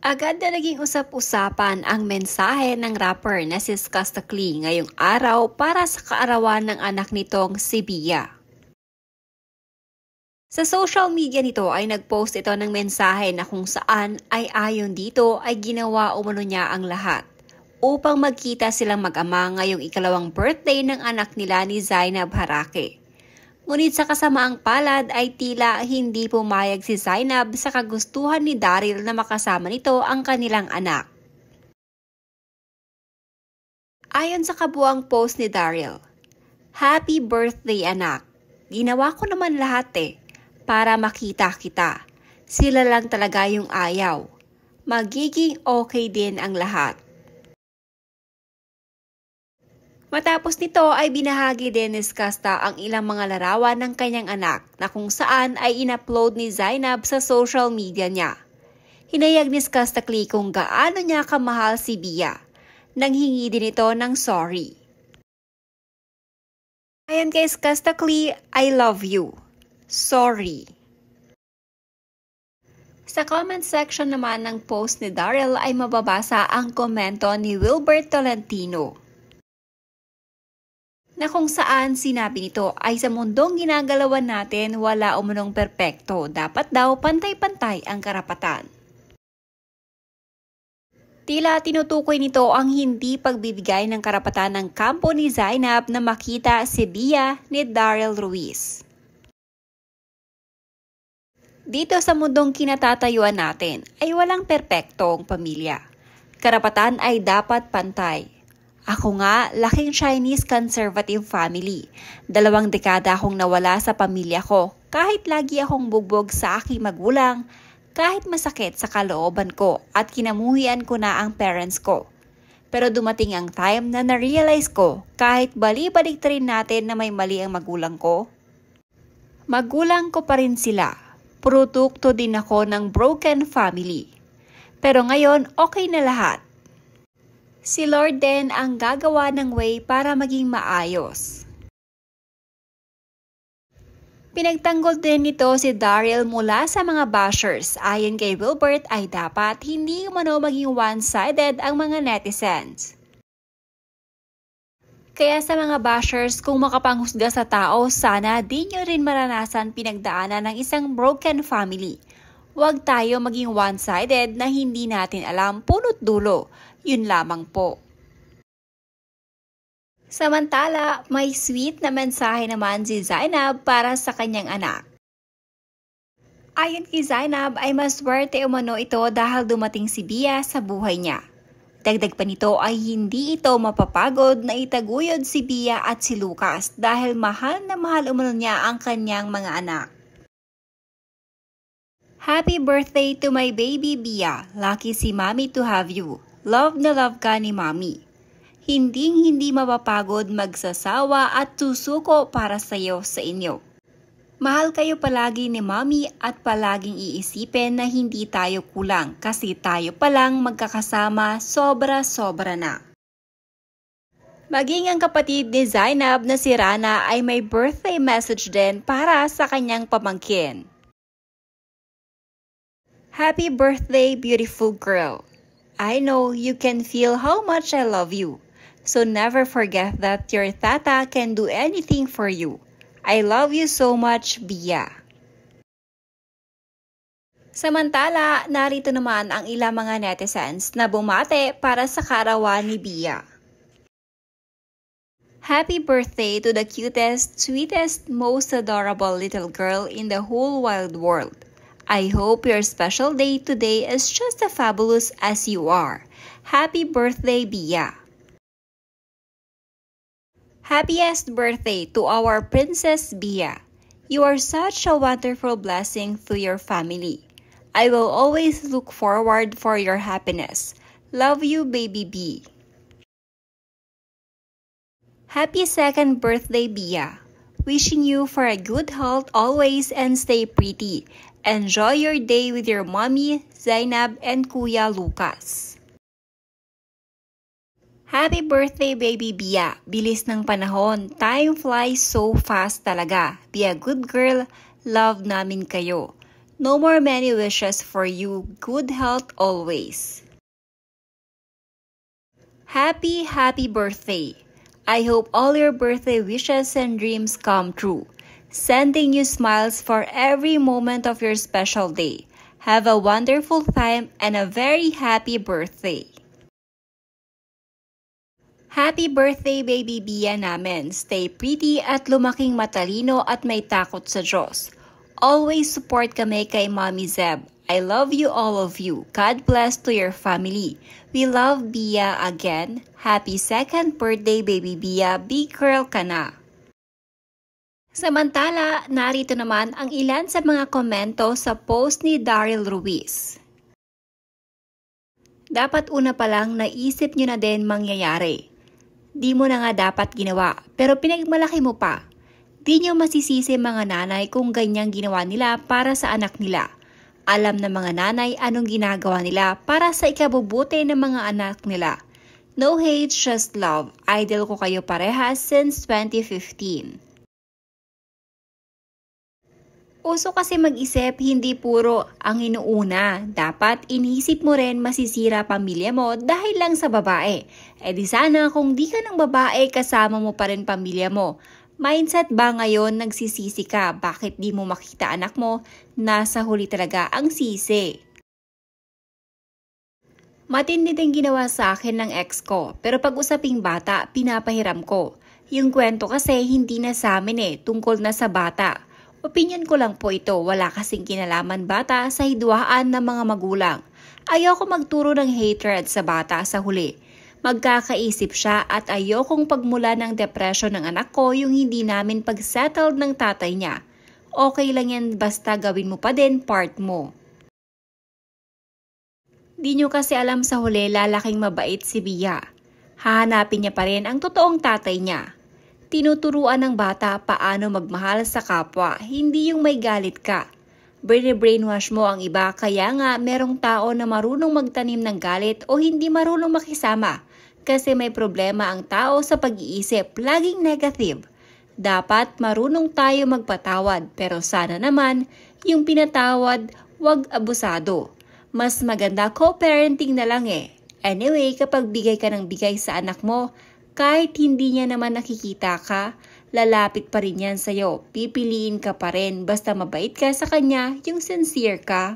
Agad na naging usap-usapan ang mensahe ng rapper na si Skastakli ngayong araw para sa kaarawan ng anak nitong si Bia. Sa social media nito ay nagpost ito ng mensahe na kung saan ay ayon dito ay ginawa umano niya ang lahat upang magkita silang mag-ama ngayong ikalawang birthday ng anak nila ni Zainab Harake. Ngunit sa kasamaang palad ay tila hindi pumayag si Zainab sa kagustuhan ni Daryl na makasama nito ang kanilang anak. Ayon sa kabuang post ni Daryl, Happy birthday anak! Ginawa ko naman lahat eh, para makita kita. Sila lang talaga yung ayaw. Magiging okay din ang lahat. Matapos nito ay binahagi Dennis Casta ang ilang mga larawan ng kanyang anak na kung saan ay inupload ni Zainab sa social media niya. Hinayag ni Casta Klee kung gaano niya kamahal si Bia. Nanghingi din ito ng sorry. Ayon kay Casta Klee, I love you. Sorry. Sa comment section naman ng post ni Daryl ay mababasa ang komento ni Wilbert Tolentino na kung saan sinabi nito ay sa mundong ginagalawan natin wala umunong perpekto. Dapat daw pantay-pantay ang karapatan. Tila tinutukoy nito ang hindi pagbibigay ng karapatan ng kampo ni Zainab na makita si Bia ni Daryl Ruiz. Dito sa mundong kinatatayuan natin ay walang perpektong pamilya. Karapatan ay dapat pantay ako nga, laking Chinese conservative family. Dalawang dekada akong nawala sa pamilya ko. Kahit lagi akong bugbog sa aking magulang, kahit masakit sa kalooban ko at kinamuhian ko na ang parents ko. Pero dumating ang time na narealize ko kahit bali balibalik rin natin na may mali ang magulang ko. Magulang ko pa rin sila. Produkto din ako ng broken family. Pero ngayon, okay na lahat Si Lord din ang gagawa ng way para maging maayos. Pinagtanggol din nito si Daryl mula sa mga bashers. Ayon kay Wilbert ay dapat hindi umano maging one-sided ang mga netizens. Kaya sa mga bashers, kung makapanghusga sa tao, sana di nyo rin maranasan pinagdaanan ng isang broken family. Huwag tayo maging one-sided na hindi natin alam punot dulo. Yun lamang po. Samantala, may sweet na mensahe naman si Zainab para sa kanyang anak. Ayon kay Zainab ay maswerte umano ito dahil dumating si Bia sa buhay niya. Dagdag pa nito ay hindi ito mapapagod na itaguyod si Bia at si Lucas dahil mahal na mahal umano niya ang kanyang mga anak. Happy birthday to my baby Bia. Lucky si mommy to have you. Love na love ka ni Mami. Hinding-hindi mapapagod magsasawa at susuko para sayo sa inyo. Mahal kayo palagi ni Mami at palaging iisipin na hindi tayo kulang kasi tayo palang magkakasama sobra-sobra na. Maging ang kapatid ni Zainab na si Rana ay may birthday message din para sa kanyang pamangkin. Happy birthday, beautiful girl! I know you can feel how much I love you. So never forget that your tata can do anything for you. I love you so much, Bia. Samantala, narito naman ang ilang mga netizens na bumate para sa karawan ni Bia. Happy birthday to the cutest, sweetest, most adorable little girl in the whole wild world. I hope your special day today is just as fabulous as you are. Happy birthday, Bia! Happiest birthday to our Princess Bia! You are such a wonderful blessing to your family. I will always look forward for your happiness. Love you, baby B. Happy second birthday, Bia. Wishing you for a good health always and stay pretty. Enjoy your day with your mommy, Zainab, and Kuya Lucas. Happy birthday, baby Bia! Bilis ng panahon. Time flies so fast talaga. Be a good girl. Love namin kayo. No more many wishes for you. Good health always. Happy, happy birthday! I hope all your birthday wishes and dreams come true. sending you smiles for every moment of your special day. Have a wonderful time and a very happy birthday! Happy birthday, baby Bia namin. Stay pretty at lumaking matalino at may takot sa Diyos. Always support kami kay Mommy Zeb. I love you all of you. God bless to your family. We love Bia again. Happy second birthday, baby Bia. Big girl ka na. Samantala, narito naman ang ilan sa mga komento sa post ni Daryl Ruiz. Dapat una pa lang naisip nyo na din mangyayari. Di mo na nga dapat ginawa, pero pinagmalaki mo pa. Di nyo masisisi mga nanay kung ganyang ginawa nila para sa anak nila. Alam na mga nanay anong ginagawa nila para sa ikabubuti ng mga anak nila. No hate, just love. Idol ko kayo parehas since 2015. Uso kasi mag-isip, hindi puro ang inuuna. Dapat inisip mo rin masisira pamilya mo dahil lang sa babae. E di sana kung di ka ng babae, kasama mo pa rin pamilya mo. Mindset ba ngayon nagsisisi ka? Bakit di mo makita anak mo? Nasa huli talaga ang sisi. Matindi din ginawa sa akin ng ex ko, pero pag usaping bata, pinapahiram ko. Yung kwento kasi hindi na sa amin eh, tungkol na sa bata. Opinyon ko lang po ito, wala kasing kinalaman bata sa hidwaan ng mga magulang. Ayoko magturo ng hatred sa bata sa huli. Magkakaisip siya at ayokong pagmula ng depression ng anak ko yung hindi namin pag pagsettled ng tatay niya. Okay lang yan basta gawin mo pa din part mo. Di nyo kasi alam sa huli lalaking mabait si Bia. Hahanapin niya pa rin ang totoong tatay niya tinuturuan ng bata paano magmahal sa kapwa, hindi yung may galit ka. Bine-brainwash mo ang iba kaya nga merong tao na marunong magtanim ng galit o hindi marunong makisama kasi may problema ang tao sa pag-iisip, laging negative. Dapat marunong tayo magpatawad pero sana naman yung pinatawad wag abusado. Mas maganda co-parenting na lang eh. Anyway, kapag bigay ka ng bigay sa anak mo, kahit hindi niya naman nakikita ka, lalapit pa rin yan sa'yo. Pipiliin ka pa rin basta mabait ka sa kanya, yung sincere ka.